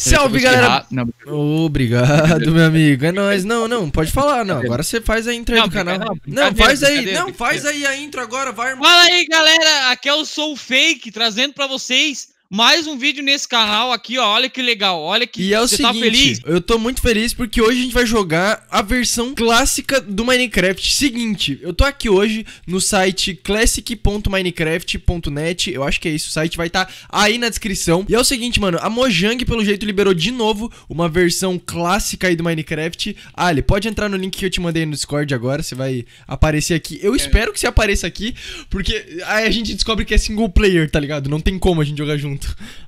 Salve, galera! Não. Obrigado, meu amigo. É nóis. Não, não, pode falar, não. Agora você faz a intro aí do canal. Não, faz aí. Não, faz aí a intro agora, vai, irmão. Fala aí, galera! Aqui é o Soul Fake, trazendo pra vocês mais um vídeo nesse canal aqui, ó. Olha que legal, olha que e é o você tá seguinte, tá feliz. Eu tô muito feliz porque hoje a gente vai jogar a versão clássica do Minecraft. Seguinte, eu tô aqui hoje no site classic.minecraft.net. Eu acho que é isso. O site vai estar tá aí na descrição. E é o seguinte, mano, a Mojang, pelo jeito, liberou de novo uma versão clássica aí do Minecraft. Ali, pode entrar no link que eu te mandei no Discord agora. Você vai aparecer aqui. Eu é. espero que você apareça aqui, porque aí a gente descobre que é single player, tá ligado? Não tem como a gente jogar junto.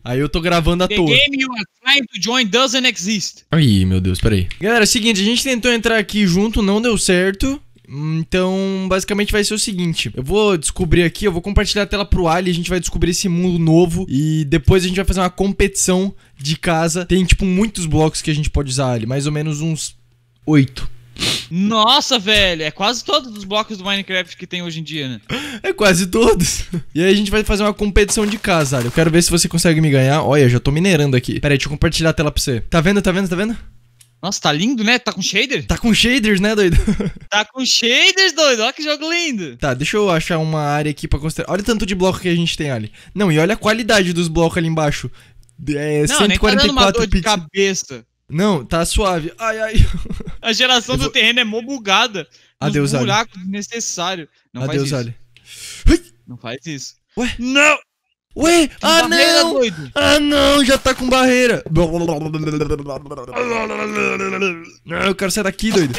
Aí eu tô gravando à The toa. The game you are trying to join doesn't exist. Aí, meu Deus, peraí. Galera, é o seguinte, a gente tentou entrar aqui junto, não deu certo. Então, basicamente vai ser o seguinte: eu vou descobrir aqui, eu vou compartilhar a tela pro Ali, a gente vai descobrir esse mundo novo e depois a gente vai fazer uma competição de casa. Tem, tipo, muitos blocos que a gente pode usar ali, mais ou menos uns oito. Nossa, velho, é quase todos os blocos do Minecraft que tem hoje em dia, né? É quase todos. E aí a gente vai fazer uma competição de casa, Eu quero ver se você consegue me ganhar. Olha, já tô minerando aqui. Pera aí, deixa eu compartilhar a tela pra você. Tá vendo, tá vendo, tá vendo? Nossa, tá lindo, né? Tá com shader? Tá com shaders, né, doido? Tá com shaders, doido. Olha que jogo lindo. Tá, deixa eu achar uma área aqui pra construir. Olha o tanto de bloco que a gente tem ali. Não, e olha a qualidade dos blocos ali embaixo. É, não, 144 nem tá dando uma dor de cabeça. Não, tá suave. Ai, ai. A geração vou... do terreno é mó bugada. Adeus, Ali. buraco desnecessário. Não Adeus, faz isso. Ali. Não faz isso. Ué? Não! Ué? Tem ah, barreira, não! Doido. Ah, não! Já tá com barreira. Não, eu quero sair daqui, doido.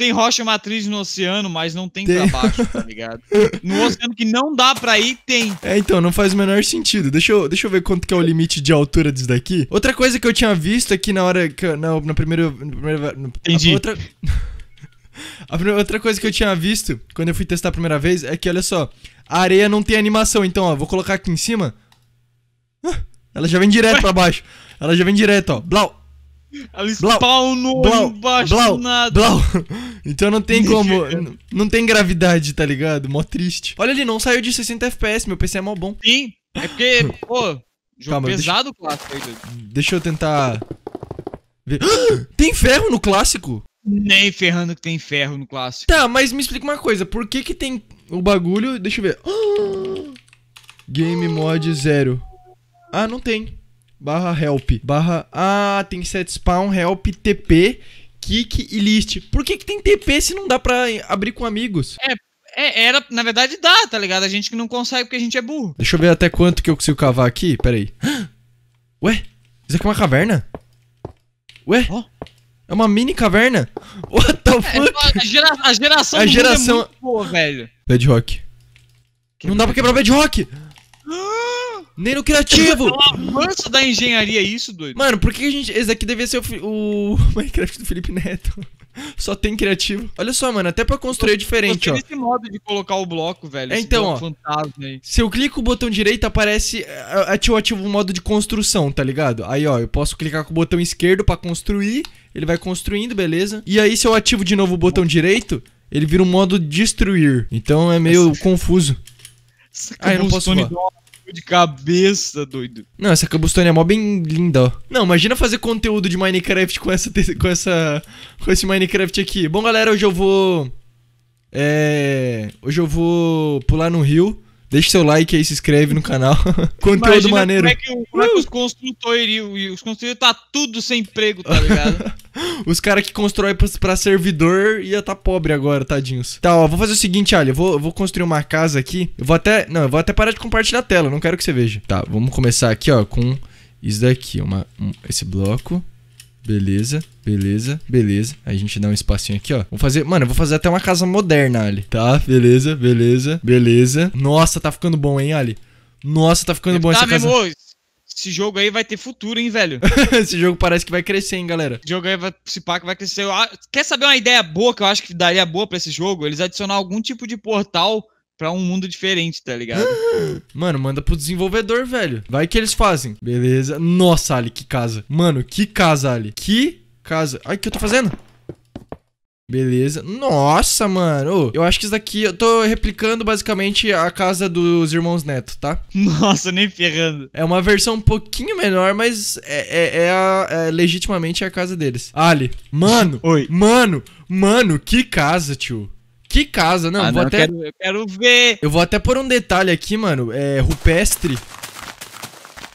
Tem rocha matriz no oceano, mas não tem, tem. pra baixo, tá ligado? No oceano que não dá pra ir, tem. É, então, não faz o menor sentido. Deixa eu, deixa eu ver quanto que é o limite de altura disso daqui. Outra coisa que eu tinha visto aqui na hora que. Na, na primeira. Na primeira na, Entendi. outra... A primeira, outra coisa que eu tinha visto quando eu fui testar a primeira vez é que, olha só, a areia não tem animação. Então, ó, vou colocar aqui em cima. ela já vem direto pra baixo. Ela já vem direto, ó. Blau! Ela spawnou blau, embaixo blau, nada. Blau. Então não tem como. não, tem gravidade, tá ligado? Mó triste. Olha, ele não saiu de 60 FPS, meu PC é mó bom. Sim, é porque, pô, jogo Calma, pesado deixa... clássico aí, doido. Deixa eu tentar. Ver. tem ferro no clássico? Nem ferrando que tem ferro no clássico. Tá, mas me explica uma coisa, por que que tem o bagulho. Deixa eu ver. Game mod zero. Ah, não tem. Barra help. Barra. Ah, tem set spawn, help, TP Kik e List. Por que, que tem TP se não dá pra abrir com amigos? É, é, era, na verdade dá, tá ligado? A gente que não consegue porque a gente é burro. Deixa eu ver até quanto que eu consigo cavar aqui. Pera aí. Ué, isso aqui é uma caverna? Ué? Oh. É uma mini caverna? What the é, fuck? É, a, gera, a geração a é geração... é muito boa, velho. Bedrock. Não dá pra quebrar o Bedrock! Neiro criativo! É avanço da engenharia isso, doido. Mano, por que a gente. Esse aqui devia ser o, o Minecraft do Felipe Neto. Só tem criativo. Olha só, mano, até pra construir é diferente, ó. esse modo de colocar o bloco, velho. É, então, ó. Fantasma aí. Se eu clico o botão direito, aparece. Eu é, é, ativo o modo de construção, tá ligado? Aí, ó, eu posso clicar com o botão esquerdo pra construir. Ele vai construindo, beleza? E aí, se eu ativo de novo o botão direito, ele vira um modo destruir. Então é meio Essa... confuso. Essa ah, eu não posso voar de cabeça, doido. Não, essa Cobblestone é mó bem linda, ó. Não, imagina fazer conteúdo de Minecraft com essa, com essa, com esse Minecraft aqui. Bom, galera, hoje eu vou, é, hoje eu vou pular no rio. Deixa seu like aí, se inscreve no canal. Conteúdo imagina maneiro. Como é que, como é que os construtores e os construtores tá tudo sem emprego, tá ligado? Os caras que constrói pra, servidor ia tá pobre agora, tadinhos. Tá, ó, vou fazer o seguinte, Ali. Eu vou, vou construir uma casa aqui. Eu vou até. Não, eu vou até parar de compartilhar a tela. Não quero que você veja. Tá, vamos começar aqui, ó, com isso daqui. Uma, um, esse bloco. Beleza, beleza, beleza. A gente dá um espacinho aqui, ó. Vou fazer, mano, eu vou fazer até uma casa moderna, Ali. Tá, beleza, beleza, beleza. Nossa, tá ficando bom, hein, Ali? Nossa, tá ficando bom tá essa casa. Moço. Esse jogo aí vai ter futuro, hein, velho? Esse jogo parece que vai crescer, hein, galera? Esse jogo aí vai se pá que vai crescer. Quer saber uma ideia boa que eu acho que daria boa para esse jogo? Eles adicionar algum tipo de portal para um mundo diferente, tá ligado? Mano, manda pro desenvolvedor, velho. Vai que eles fazem. Beleza. Nossa, Ali, que casa. Mano, que casa, Ali. Que casa. Ai, o que eu tô fazendo? Beleza. Nossa, mano. Oh, eu acho que isso daqui eu tô replicando basicamente a casa dos irmãos Neto, tá? Nossa, nem ferrando. É uma versão um pouquinho menor, mas é, é, é, a, é legitimamente a casa deles. Ali, mano. Oi. Mano, mano, que casa, tio. Que casa, não, ah, vou não, até. Eu quero, eu quero ver. Eu vou até pôr um detalhe aqui, mano. É rupestre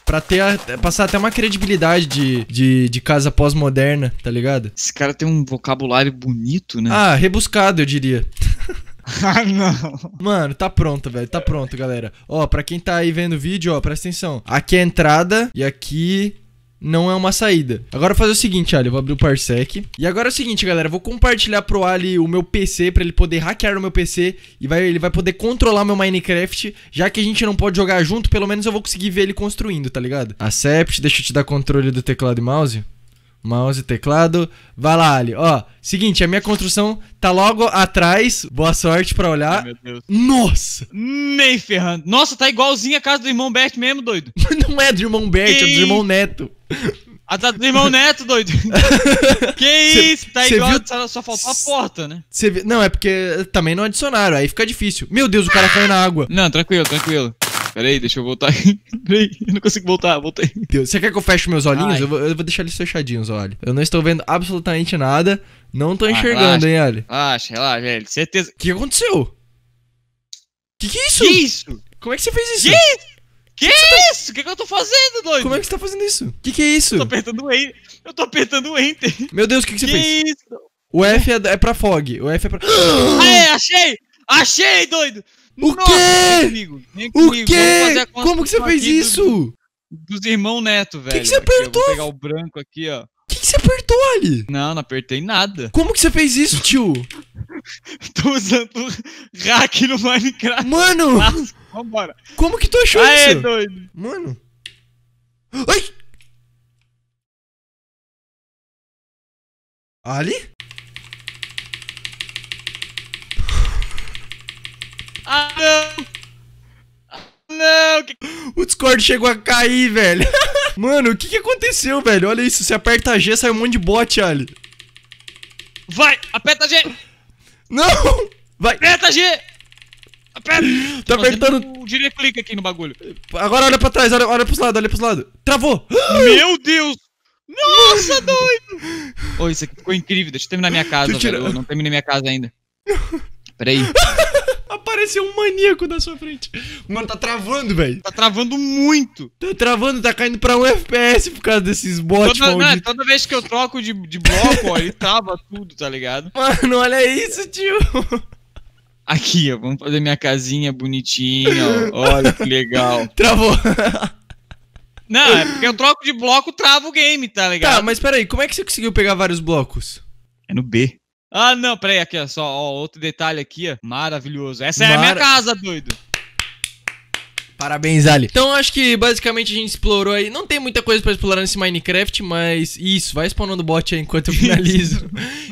pra ter a, passar até uma credibilidade de, de, de casa pós-moderna, tá ligado? Esse cara tem um vocabulário bonito, né? Ah, rebuscado, eu diria. ah, não. Mano, tá pronto, velho. Tá pronto, galera. Ó, pra quem tá aí vendo o vídeo, ó, presta atenção. Aqui é a entrada e aqui não é uma saída. Agora vou fazer o seguinte, Ali, eu vou abrir o Parsec. E agora é o seguinte, galera, vou compartilhar pro Ali o meu PC para ele poder hackear o meu PC e vai, ele vai poder controlar meu Minecraft, já que a gente não pode jogar junto, pelo menos eu vou conseguir ver ele construindo, tá ligado? Acept, deixa eu te dar controle do teclado e mouse. Mouse, teclado. Vai lá, Ali. Ó, seguinte, a minha construção tá logo atrás. Boa sorte pra olhar. Ai, meu Deus. Nossa! Nem ferrando. Nossa, tá igualzinho a casa do irmão Bert mesmo, doido. não é do irmão Bert, é do irmão Neto. A tá do irmão Neto, doido. que isso, tá igual, só, faltou a porta, né? Cê, não, é porque também não adicionaram, aí fica difícil. Meu Deus, o cara caiu na água. Não, tranquilo, tranquilo. Pera aí, deixa eu voltar aqui. Peraí, eu não consigo voltar, voltei. Deus, você quer que eu feche meus olhinhos? Eu vou, eu vou, deixar eles fechadinhos, olha. Eu não estou vendo absolutamente nada. Não tô ah, enxergando, relaxa, hein, Ali. Relaxa, relaxa, velho. Certeza. O que aconteceu? Que que é isso? Que isso? Como é que você fez isso? Que isso? Que isso? O que, que, eu tô fazendo, doido? Como é que você tá fazendo isso? Que que é isso? Eu tô apertando Enter. Eu tô apertando Enter. Meu Deus, o que, que você que fez? Que isso? O F é, é pra fog. O F é pra. Ah, é, achei! Achei, doido! O Nossa, quê? Vem comigo, vem comigo. O quê? Como que você fez isso? dos irmãos Neto, velho. O que, que você apertou? Aqui, eu vou pegar o branco aqui, ó. O que, que você apertou ali? Não, não apertei nada. Como que você fez isso, tio? Tô usando hack no Minecraft. Mano! Vambora. Como que tu achou Aê, isso? doido. Mano. Ai! Ali? Ah, não! Ah, não! Que... O Discord chegou a cair, velho. Mano, o que, que aconteceu, velho? Olha isso, você aperta G, sai um monte de bot, Ali. Vai, aperta G! Não! Vai! Aperta G! Pera! Tá, tá apertando. O direito clique aqui no bagulho. Agora olha pra trás, olha, olha pros lados, olha pros lados. Travou! Meu Deus! Nossa, doido! Ô, isso aqui ficou incrível. Deixa eu terminar minha casa, tira... velho. Eu não terminei minha casa ainda. Peraí. Apareceu um maníaco na sua frente. Mano, tá travando, velho. Tá travando muito. Tá travando, tá caindo pra um FPS por causa desses bots toda, não, toda vez que eu troco de, de bloco, ó, ele trava tudo, tá ligado? Mano, olha isso, tio. Aqui, ó, vamos fazer minha casinha bonitinha. Ó. Olha que legal. Travou. Não, é porque eu troco de bloco, trava o game, tá ligado? Tá, mas peraí, como é que você conseguiu pegar vários blocos? É no B. Ah, não, peraí, aqui, ó, só, ó, outro detalhe aqui, ó, maravilhoso. Essa é a minha casa, doido. Parabéns, Ali. Então acho que basicamente a gente explorou aí. Não tem muita coisa para explorar nesse Minecraft, mas isso, vai spawnando bot aí enquanto eu finalizo.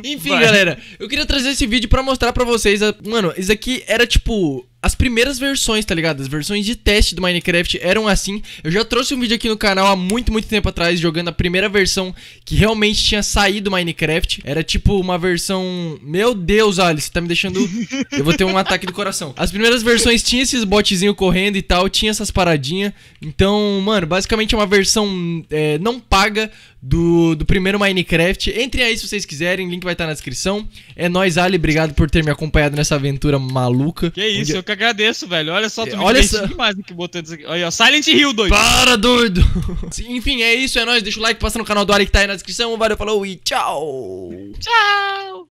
Enfim, vai. galera, eu queria trazer esse vídeo para mostrar para vocês, a... mano, isso aqui era tipo as primeiras versões, tá ligado? As versões de teste do Minecraft eram assim. Eu já trouxe um vídeo aqui no canal há muito, muito tempo atrás, jogando a primeira versão que realmente tinha saído do Minecraft. Era tipo uma versão. Meu Deus, Alice, tá me deixando. Eu vou ter um ataque do coração. As primeiras versões tinha esses botzinhos correndo e tal, tinha essas paradinhas. Então, mano, basicamente é uma versão é, não paga do, do primeiro Minecraft. Entrem aí se vocês quiserem, link vai estar tá na descrição. É nóis, Ali, obrigado por ter me acompanhado nessa aventura maluca. Que isso, eu agradeço, velho. Olha só, tu me Olha essa... demais que botando isso aqui. Olha, Silent Hill, doido. Para, doido. Enfim, é isso, é nóis. Deixa o like, passa no canal do Ari que tá aí na descrição. Valeu, falou e tchau. Tchau.